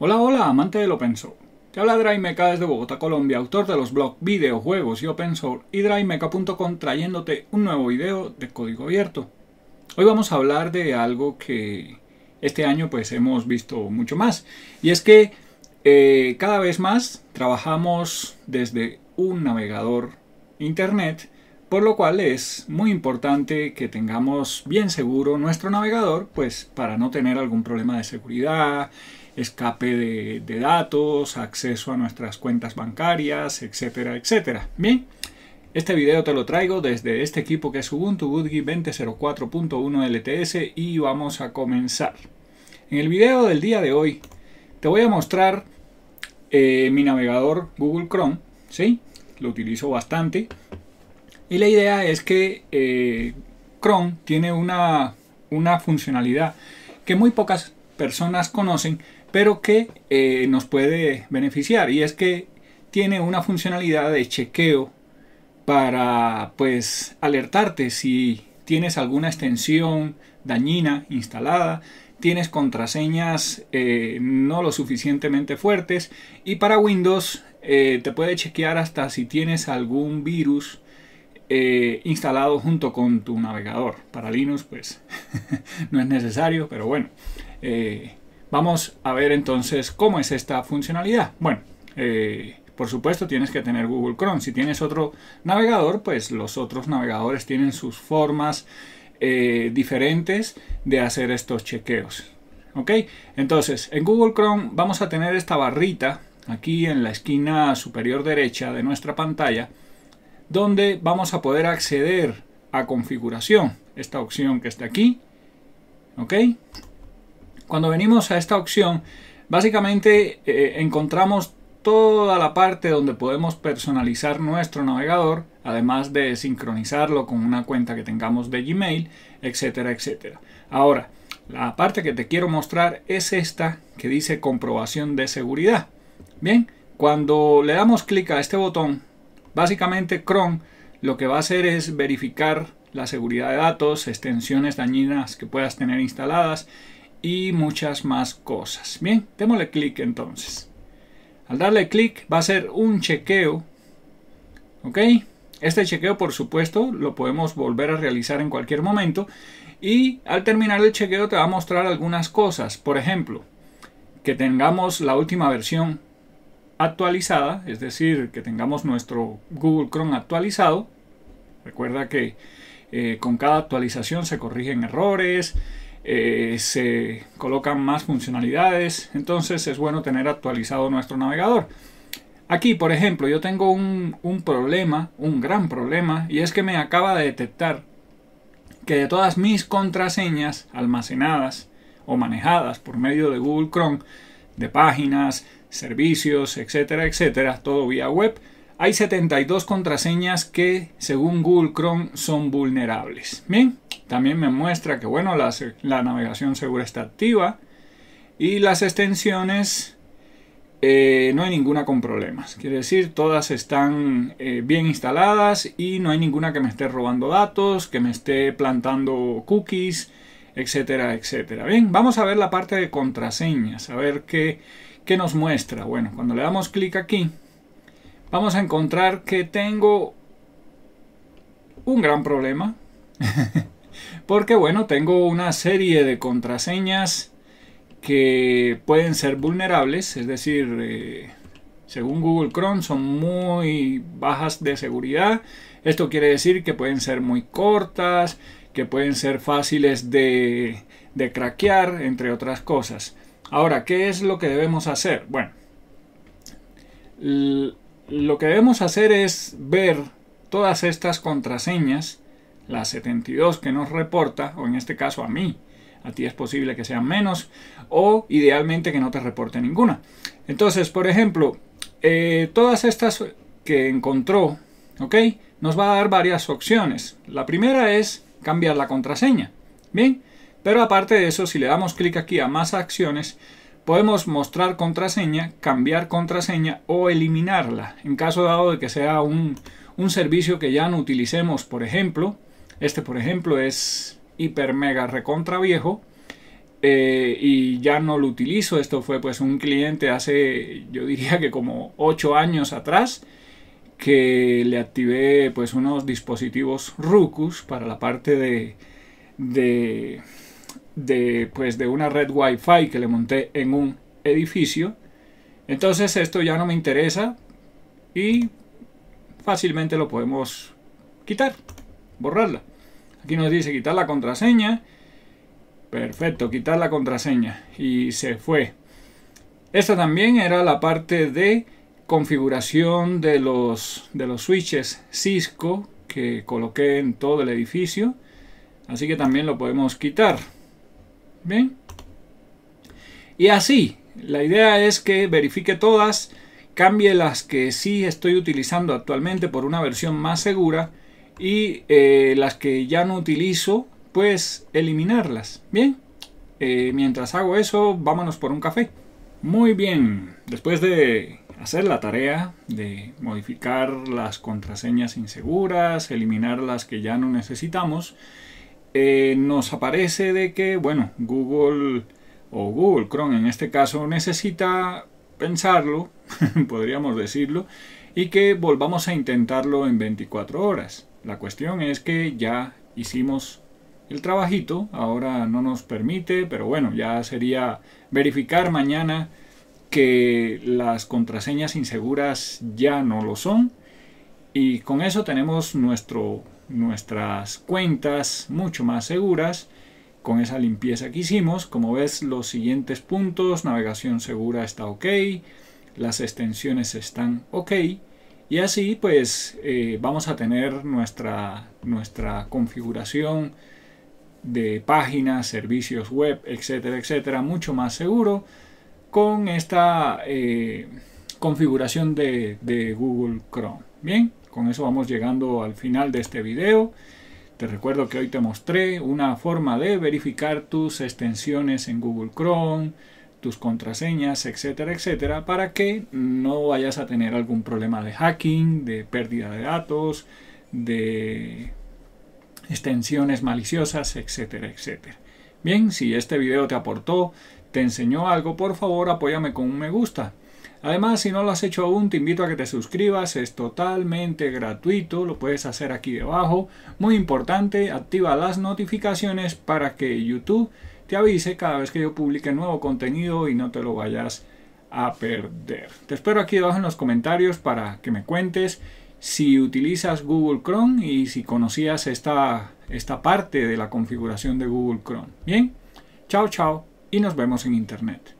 Hola, hola, amante del open source. Te habla DriveMeca desde Bogotá, Colombia, autor de los blogs Videojuegos y Open Source y drivemeca.com trayéndote un nuevo video de código abierto. Hoy vamos a hablar de algo que este año pues hemos visto mucho más y es que eh, cada vez más trabajamos desde un navegador internet por lo cual es muy importante que tengamos bien seguro nuestro navegador, pues para no tener algún problema de seguridad, escape de, datos, acceso a nuestras cuentas bancarias, etcétera, etcétera. Bien, este video te lo traigo desde este equipo que es Ubuntu Budgie 20.04.1 LTS y vamos a comenzar. En el video del día de hoy te voy a mostrar eh, mi navegador Google Chrome, ¿sí? Lo utilizo bastante. Y la idea es que eh, Chrome tiene una, una funcionalidad que muy pocas personas conocen, pero que eh, nos puede beneficiar y es que tiene una funcionalidad de chequeo para pues alertarte si tienes alguna extensión dañina instalada, tienes contraseñas eh, no lo suficientemente fuertes y para Windows eh, te puede chequear hasta si tienes algún virus instalado junto con tu navegador. Para Linux pues no es necesario, pero bueno, Vamos a ver entonces cómo es esta funcionalidad. Bueno, eh, por supuesto tienes que tener Google Chrome. Si tienes otro navegador, pues los otros navegadores tienen sus formas eh, diferentes de hacer estos chequeos. ¿Ok? Entonces, en Google Chrome vamos a tener esta barrita aquí en la esquina superior derecha de nuestra pantalla, donde vamos a poder acceder a configuración. Esta opción que está aquí. ¿Ok? Cuando venimos a esta opción, básicamente eh, encontramos toda la parte donde podemos personalizar nuestro navegador, además de sincronizarlo con una cuenta que tengamos de Gmail, etcétera, etcétera. Ahora, la parte que te quiero mostrar es esta que dice comprobación de seguridad. Bien, cuando le damos clic a este botón, básicamente Chrome lo que va a hacer es verificar la seguridad de datos, extensiones dañinas que puedas tener instaladas y muchas más cosas. Bien, démosle clic entonces. Al darle clic va a ser un chequeo. ¿Ok? Este chequeo, por supuesto, lo podemos volver a realizar en cualquier momento. Y al terminar el chequeo te va a mostrar algunas cosas. Por ejemplo, que tengamos la última versión actualizada, es decir, que tengamos nuestro Google Chrome actualizado. Recuerda que eh, con cada actualización se corrigen errores, eh, se colocan más funcionalidades, entonces es bueno tener actualizado nuestro navegador. Aquí, por ejemplo, yo tengo un, un problema, un gran problema, y es que me acaba de detectar que de todas mis contraseñas almacenadas o manejadas por medio de Google Chrome, de páginas, servicios, etcétera, etcétera, todo vía web, hay 72 contraseñas que según Google Chrome son vulnerables. Bien, también me muestra que bueno, la, navegación segura está activa y las extensiones eh, no hay ninguna con problemas. Quiere decir, todas están eh, bien instaladas y no hay ninguna que me esté robando datos, que me esté plantando cookies, etcétera, etcétera. Bien, vamos a ver la parte de contraseñas, a ver qué, qué nos muestra. Bueno, cuando le damos clic aquí, vamos a encontrar que tengo un gran problema. Porque bueno, tengo una serie de contraseñas que pueden ser vulnerables, es decir, eh, según Google Chrome son muy bajas de seguridad. Esto quiere decir que pueden ser muy cortas, que pueden ser fáciles de, de craquear, entre otras cosas. Ahora, ¿qué es lo que debemos hacer? Bueno, lo que debemos hacer es ver todas estas contraseñas, las 72 que nos reporta, o en este caso a mí, a ti es posible que sean menos, o idealmente que no te reporte ninguna. Entonces, por ejemplo, eh, todas estas que encontró, ¿ok? Nos va a dar varias opciones. La primera es cambiar la contraseña, ¿bien? Pero aparte de eso, si le damos clic aquí a más acciones, Podemos mostrar contraseña, cambiar contraseña o eliminarla. En caso dado de que sea un, servicio que ya no utilicemos, por ejemplo, este por ejemplo es hiper mega recontra viejo eh, y ya no lo utilizo. Esto fue pues un cliente hace yo diría que como 8 años atrás que le activé pues unos dispositivos Rucus para la parte de de, pues, de una red Wi-Fi que le monté en un edificio. Entonces esto ya no me interesa y fácilmente lo podemos quitar, borrarla. Aquí nos dice quitar la contraseña. Perfecto, quitar la contraseña. Y se fue. Esta también era la parte de configuración de los, de los switches Cisco que coloqué en todo el edificio. Así que también lo podemos quitar. ¿Bien? Y así, la idea es que verifique todas, cambie las que sí estoy utilizando actualmente por una versión más segura y eh, las que ya no utilizo, pues eliminarlas. Bien, eh, mientras hago eso, vámonos por un café. Muy bien, después de hacer la tarea de modificar las contraseñas inseguras, eliminar las que ya no necesitamos, eh, nos aparece de que, bueno, Google o Google Chrome en este caso necesita pensarlo, podríamos decirlo, y que volvamos a intentarlo en 24 horas. La cuestión es que ya hicimos el trabajito, ahora no nos permite, pero bueno, ya sería verificar mañana que las contraseñas inseguras ya no lo son. Y con eso tenemos nuestro nuestras cuentas mucho más seguras con esa limpieza que hicimos. Como ves, los siguientes puntos, navegación segura está ok, las extensiones están ok. Y así pues eh, vamos a tener nuestra, nuestra configuración de páginas, servicios web, etcétera, etcétera, mucho más seguro con esta eh, configuración de, de Google Chrome. Bien. Con eso vamos llegando al final de este video. Te recuerdo que hoy te mostré una forma de verificar tus extensiones en Google Chrome, tus contraseñas, etcétera, etcétera, para que no vayas a tener algún problema de hacking, de pérdida de datos, de extensiones maliciosas, etcétera, etcétera. Bien, si este video te aportó, te enseñó algo, por favor apóyame con un me gusta. Además, si no lo has hecho aún, te invito a que te suscribas, es totalmente gratuito, lo puedes hacer aquí debajo. Muy importante, activa las notificaciones para que YouTube te avise cada vez que yo publique nuevo contenido y no te lo vayas a perder. Te espero aquí debajo en los comentarios para que me cuentes si utilizas Google Chrome y si conocías esta, esta parte de la configuración de Google Chrome. Bien, chao chao y nos vemos en Internet.